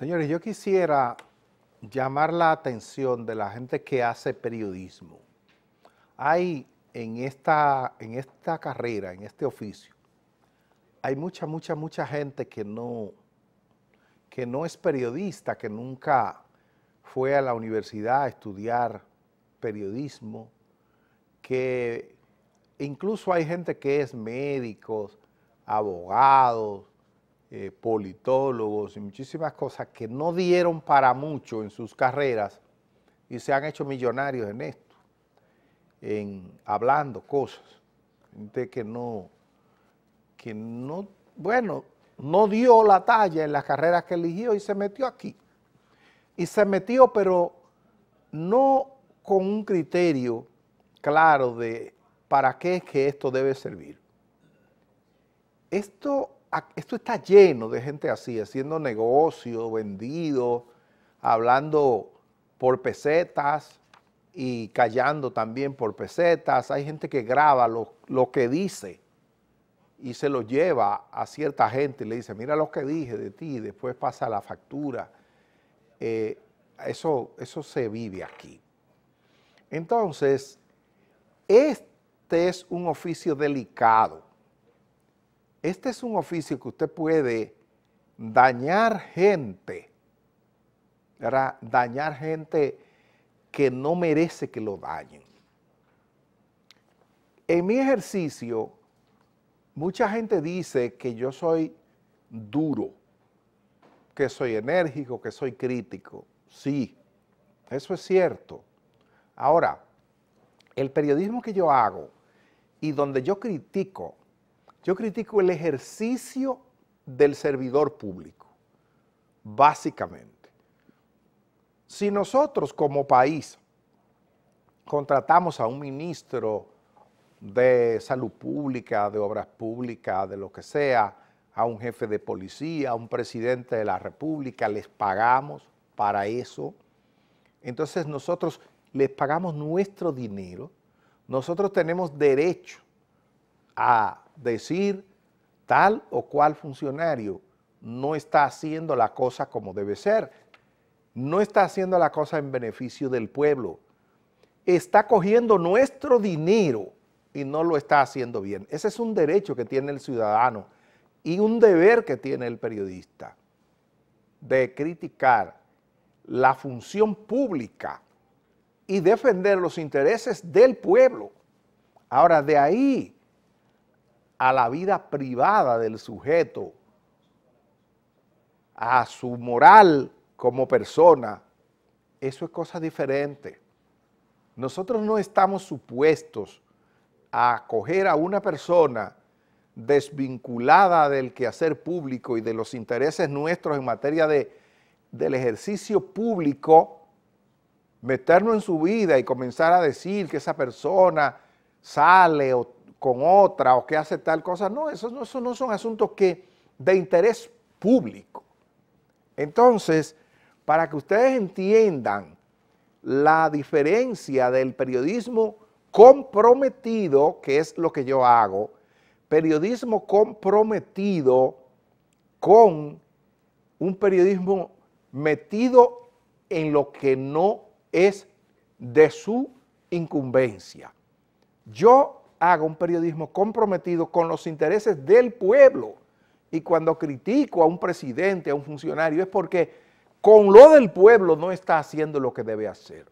Señores, yo quisiera llamar la atención de la gente que hace periodismo. Hay en esta, en esta carrera, en este oficio, hay mucha, mucha, mucha gente que no, que no es periodista, que nunca fue a la universidad a estudiar periodismo, que incluso hay gente que es médicos, abogados, eh, politólogos y muchísimas cosas que no dieron para mucho en sus carreras y se han hecho millonarios en esto, en hablando cosas, gente que no, que no, bueno, no dio la talla en las carreras que eligió y se metió aquí. Y se metió, pero no con un criterio claro de para qué es que esto debe servir. Esto esto está lleno de gente así, haciendo negocio, vendido, hablando por pesetas y callando también por pesetas. Hay gente que graba lo, que dice y se lo lleva a cierta gente y le dice, mira lo que dije de ti, después pasa la factura. Eh, eso, eso se vive aquí. Entonces, este es un oficio delicado este es un oficio que usted puede dañar gente, dañar gente que no merece que lo dañen. En mi ejercicio, mucha gente dice que yo soy duro, que soy enérgico, que soy crítico. Sí, eso es cierto. Ahora, el periodismo que yo hago y donde yo critico yo critico el ejercicio del servidor público, básicamente. Si nosotros como país contratamos a un ministro de salud pública, de obras públicas, de lo que sea, a un jefe de policía, a un presidente de la república, les pagamos para eso. Entonces nosotros les pagamos nuestro dinero, nosotros tenemos derecho a decir tal o cual funcionario no está haciendo la cosa como debe ser, no está haciendo la cosa en beneficio del pueblo, está cogiendo nuestro dinero y no lo está haciendo bien. Ese es un derecho que tiene el ciudadano y un deber que tiene el periodista de criticar la función pública y defender los intereses del pueblo. Ahora, de ahí a la vida privada del sujeto, a su moral como persona, eso es cosa diferente. Nosotros no estamos supuestos a acoger a una persona desvinculada del quehacer público y de los intereses nuestros en materia de, del ejercicio público, meternos en su vida y comenzar a decir que esa persona sale o con otra o que hace tal cosa. No, esos no, no son asuntos que de interés público. Entonces, para que ustedes entiendan la diferencia del periodismo comprometido, que es lo que yo hago, periodismo comprometido con un periodismo metido en lo que no es de su incumbencia. Yo haga un periodismo comprometido con los intereses del pueblo. Y cuando critico a un presidente, a un funcionario, es porque con lo del pueblo no está haciendo lo que debe hacer.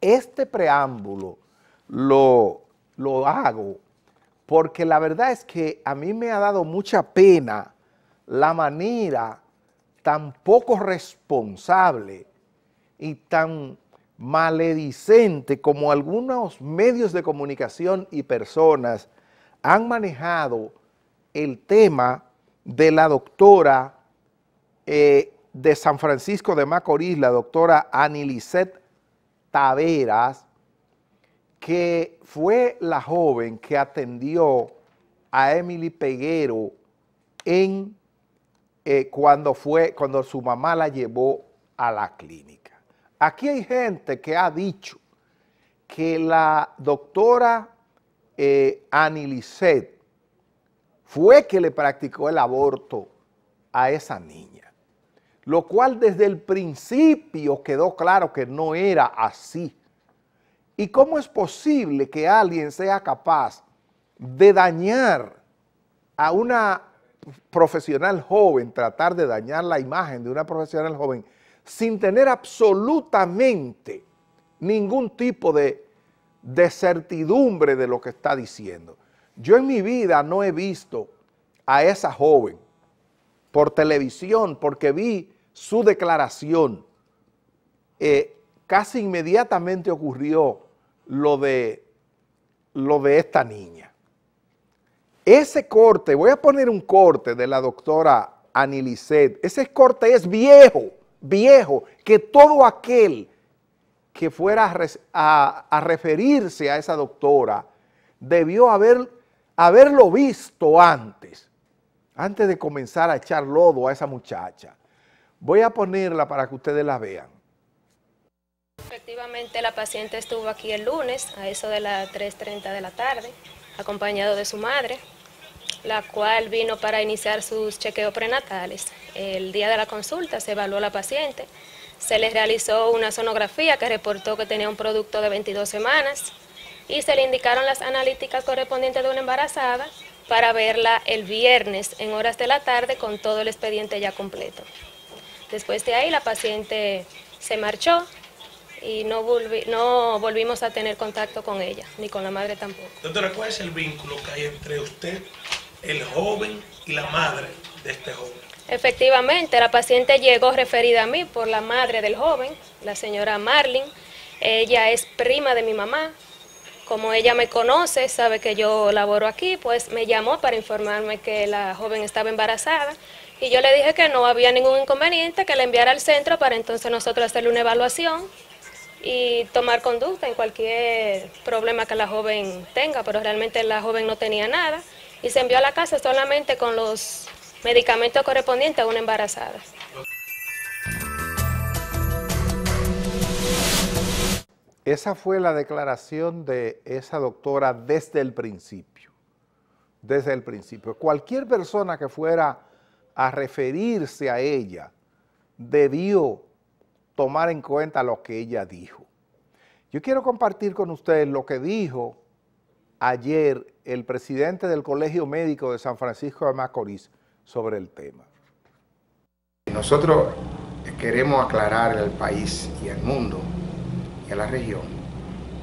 Este preámbulo lo, lo hago porque la verdad es que a mí me ha dado mucha pena la manera tan poco responsable y tan maledicente como algunos medios de comunicación y personas han manejado el tema de la doctora eh, de San Francisco de Macorís, la doctora Anilicet Taveras, que fue la joven que atendió a Emily Peguero en, eh, cuando, fue, cuando su mamá la llevó a la clínica. Aquí hay gente que ha dicho que la doctora eh, Anilicet fue que le practicó el aborto a esa niña, lo cual desde el principio quedó claro que no era así. ¿Y cómo es posible que alguien sea capaz de dañar a una profesional joven, tratar de dañar la imagen de una profesional joven sin tener absolutamente ningún tipo de, certidumbre de lo que está diciendo. Yo en mi vida no he visto a esa joven por televisión porque vi su declaración. Eh, casi inmediatamente ocurrió lo de, lo de esta niña. Ese corte, voy a poner un corte de la doctora Anilicet, ese corte es viejo viejo, que todo aquel que fuera a, referirse a esa doctora debió haber, haberlo visto antes, antes de comenzar a echar lodo a esa muchacha. Voy a ponerla para que ustedes la vean. Efectivamente, la paciente estuvo aquí el lunes a eso de las 3.30 de la tarde, acompañado de su madre la cual vino para iniciar sus chequeos prenatales. El día de la consulta se evaluó a la paciente, se le realizó una sonografía que reportó que tenía un producto de 22 semanas y se le indicaron las analíticas correspondientes de una embarazada para verla el viernes en horas de la tarde con todo el expediente ya completo. Después de ahí la paciente se marchó y no, no volvimos a tener contacto con ella, ni con la madre tampoco. Doctora, ¿cuál es el vínculo que hay entre usted el joven y la madre de este joven. Efectivamente, la paciente llegó referida a mí por la madre del joven, la señora Marlin. Ella es prima de mi mamá. Como ella me conoce, sabe que yo laboro aquí, pues me llamó para informarme que la joven estaba embarazada. Y yo le dije que no había ningún inconveniente, que la enviara al centro para entonces nosotros hacerle una evaluación y tomar conducta en cualquier problema que la joven tenga, pero realmente la joven no tenía nada y se envió a la casa solamente con los medicamentos correspondientes a una embarazada. Esa fue la declaración de esa doctora desde el principio, desde el principio. Cualquier persona que fuera a referirse a ella debió tomar en cuenta lo que ella dijo. Yo quiero compartir con ustedes lo que dijo ayer el presidente del Colegio Médico de San Francisco de Macorís sobre el tema. Nosotros queremos aclarar al país y al mundo y a la región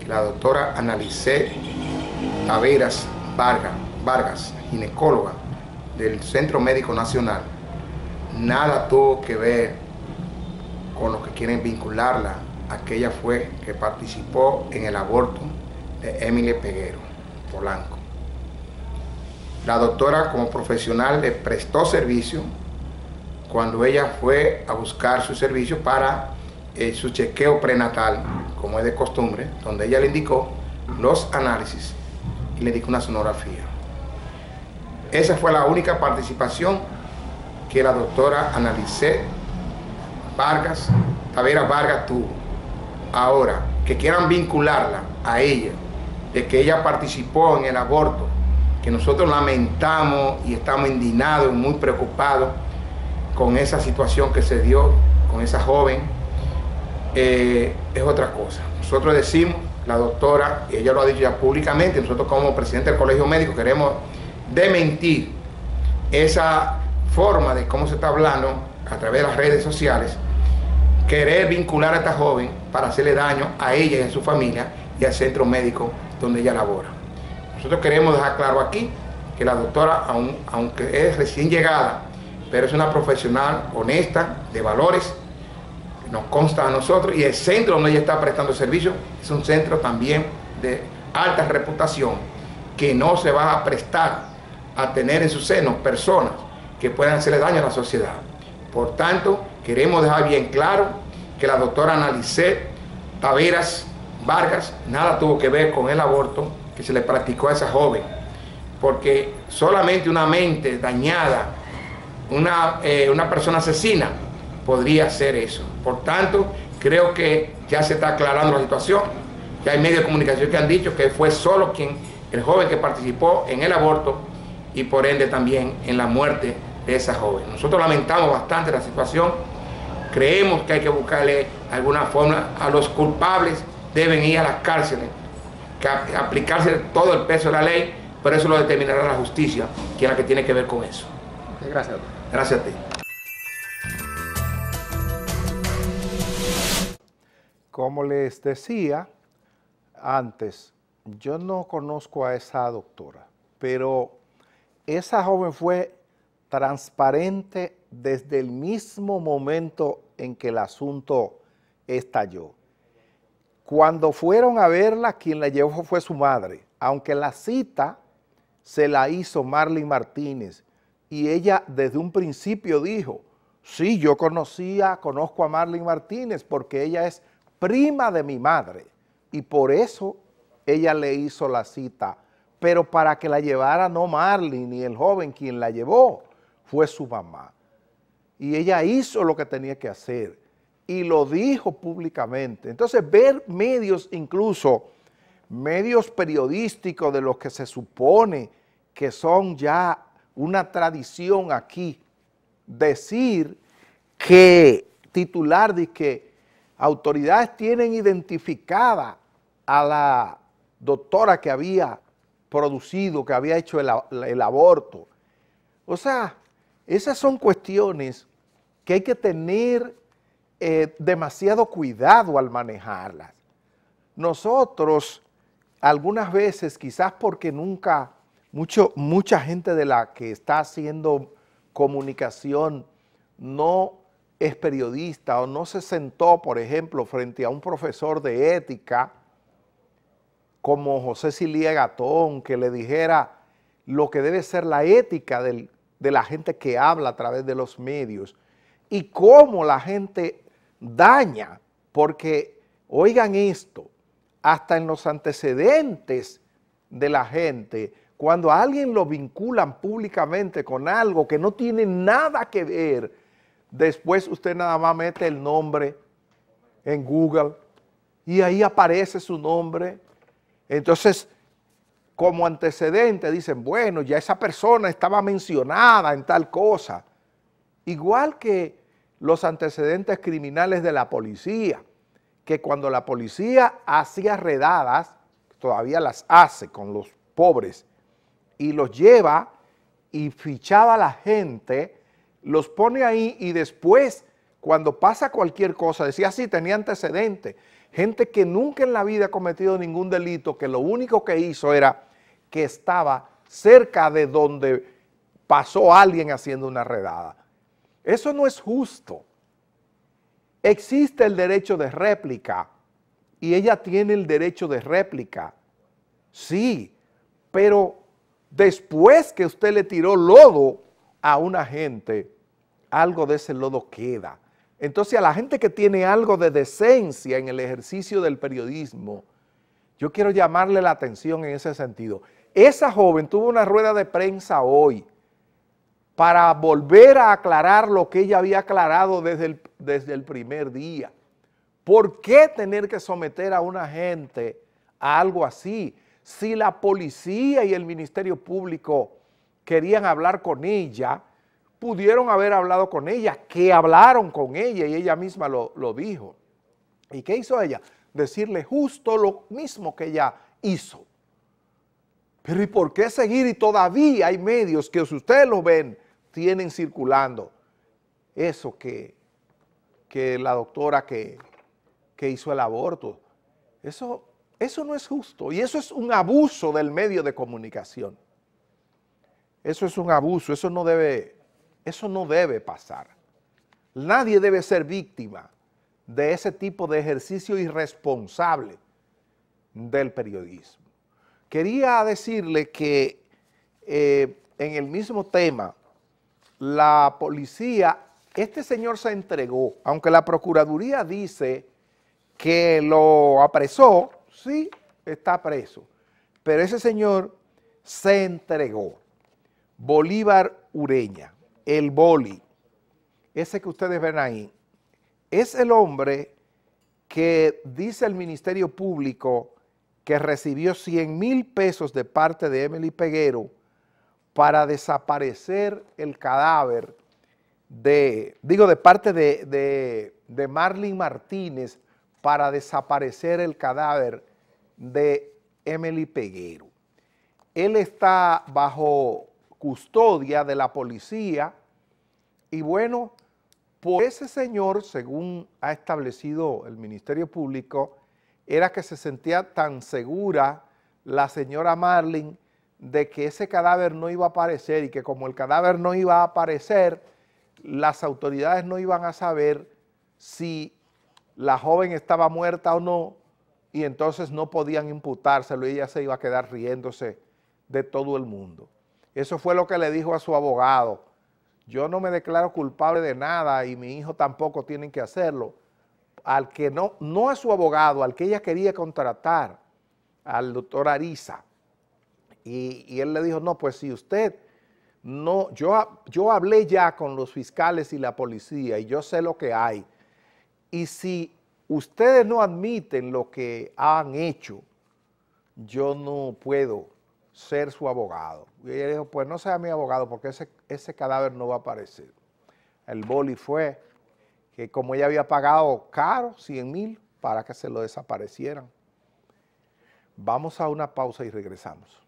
que la doctora Analice Taveras Vargas, ginecóloga del Centro Médico Nacional, nada tuvo que ver con lo que quieren vincularla. Aquella fue que participó en el aborto de Emily Peguero. Polanco. La doctora como profesional le prestó servicio cuando ella fue a buscar su servicio para eh, su chequeo prenatal, como es de costumbre, donde ella le indicó los análisis y le indicó una sonografía. Esa fue la única participación que la doctora Analice Vargas, Tavera Vargas tuvo. Ahora, que quieran vincularla a ella de que ella participó en el aborto, que nosotros lamentamos y estamos indignados y muy preocupados con esa situación que se dio con esa joven, eh, es otra cosa. Nosotros decimos, la doctora, y ella lo ha dicho ya públicamente, nosotros como presidente del Colegio Médico queremos dementir esa forma de cómo se está hablando a través de las redes sociales, querer vincular a esta joven para hacerle daño a ella y a su familia y al centro médico donde ella labora. Nosotros queremos dejar claro aquí que la doctora, aunque es recién llegada, pero es una profesional honesta, de valores, nos consta a nosotros, y el centro donde ella está prestando servicio es un centro también de alta reputación, que no se va a prestar a tener en su seno personas que puedan hacerle daño a la sociedad. Por tanto, queremos dejar bien claro que la doctora Analice Taveras Vargas nada tuvo que ver con el aborto que se le practicó a esa joven, porque solamente una mente dañada, una, eh, una persona asesina, podría hacer eso. Por tanto, creo que ya se está aclarando la situación. Ya hay medios de comunicación que han dicho que fue solo quien, el joven que participó en el aborto y por ende también en la muerte de esa joven. Nosotros lamentamos bastante la situación, creemos que hay que buscarle alguna forma a los culpables deben ir a las cárceles, que aplicarse todo el peso de la ley, pero eso lo determinará la justicia, que es la que tiene que ver con eso. Gracias. doctor. Gracias a ti. Como les decía antes, yo no conozco a esa doctora, pero esa joven fue transparente desde el mismo momento en que el asunto estalló. Cuando fueron a verla, quien la llevó fue su madre, aunque la cita se la hizo Marlene Martínez. Y ella desde un principio dijo, sí, yo conocía, conozco a Marlene Martínez porque ella es prima de mi madre. Y por eso ella le hizo la cita. Pero para que la llevara no Marlene, ni el joven quien la llevó, fue su mamá. Y ella hizo lo que tenía que hacer y lo dijo públicamente. Entonces, ver medios, incluso medios periodísticos de los que se supone que son ya una tradición aquí, decir que, titular de que autoridades tienen identificada a la doctora que había producido, que había hecho el, el aborto. O sea, esas son cuestiones que hay que tener eh, demasiado cuidado al manejarlas. Nosotros, algunas veces, quizás porque nunca, mucho, mucha gente de la que está haciendo comunicación no es periodista o no se sentó, por ejemplo, frente a un profesor de ética como José Silía Gatón, que le dijera lo que debe ser la ética de la gente que habla a través de los medios y cómo la gente daña, porque, oigan esto, hasta en los antecedentes de la gente, cuando a alguien lo vinculan públicamente con algo que no tiene nada que ver, después usted nada más mete el nombre en Google y ahí aparece su nombre. Entonces, como antecedente dicen, bueno, ya esa persona estaba mencionada en tal cosa. Igual que los antecedentes criminales de la policía, que cuando la policía hacía redadas, todavía las hace con los pobres, y los lleva y fichaba a la gente, los pone ahí y después, cuando pasa cualquier cosa, decía, ah, sí, tenía antecedentes, gente que nunca en la vida ha cometido ningún delito, que lo único que hizo era que estaba cerca de donde pasó alguien haciendo una redada. Eso no es justo. Existe el derecho de réplica y ella tiene el derecho de réplica. Sí, pero después que usted le tiró lodo a una gente, algo de ese lodo queda. Entonces a la gente que tiene algo de decencia en el ejercicio del periodismo, yo quiero llamarle la atención en ese sentido. Esa joven tuvo una rueda de prensa hoy, para volver a aclarar lo que ella había aclarado desde el, desde el primer día. ¿Por qué tener que someter a una gente a algo así? Si la policía y el Ministerio Público querían hablar con ella, pudieron haber hablado con ella, que hablaron con ella y ella misma lo, lo dijo. ¿Y qué hizo ella? Decirle justo lo mismo que ella hizo. Pero ¿y por qué seguir? Y todavía hay medios que si ustedes lo ven, tienen circulando eso que, que la doctora que, hizo el aborto. Eso, eso no es justo y eso es un abuso del medio de comunicación. Eso es un abuso, eso no debe, eso no debe pasar. Nadie debe ser víctima de ese tipo de ejercicio irresponsable del periodismo. Quería decirle que eh, en el mismo tema la policía, este señor se entregó, aunque la Procuraduría dice que lo apresó, sí, está preso, pero ese señor se entregó. Bolívar Ureña, el boli, ese que ustedes ven ahí, es el hombre que dice el Ministerio Público que recibió 100 mil pesos de parte de Emily Peguero para desaparecer el cadáver de, digo, de parte de, Marlene Martínez, para desaparecer el cadáver de Emily Peguero. Él está bajo custodia de la policía y bueno, por ese señor, según ha establecido el Ministerio Público, era que se sentía tan segura la señora Marlene de que ese cadáver no iba a aparecer y que como el cadáver no iba a aparecer, las autoridades no iban a saber si la joven estaba muerta o no, y entonces no podían imputárselo y ella se iba a quedar riéndose de todo el mundo. Eso fue lo que le dijo a su abogado. Yo no me declaro culpable de nada y mi hijo tampoco tiene que hacerlo. Al que no, no a su abogado, al que ella quería contratar, al doctor Ariza, y, él le dijo, no, pues si usted no, yo, yo hablé ya con los fiscales y la policía y yo sé lo que hay. Y si ustedes no admiten lo que han hecho, yo no puedo ser su abogado. Y ella dijo, pues no sea mi abogado porque ese, ese cadáver no va a aparecer. El boli fue que como ella había pagado caro, 100 mil, para que se lo desaparecieran. Vamos a una pausa y regresamos.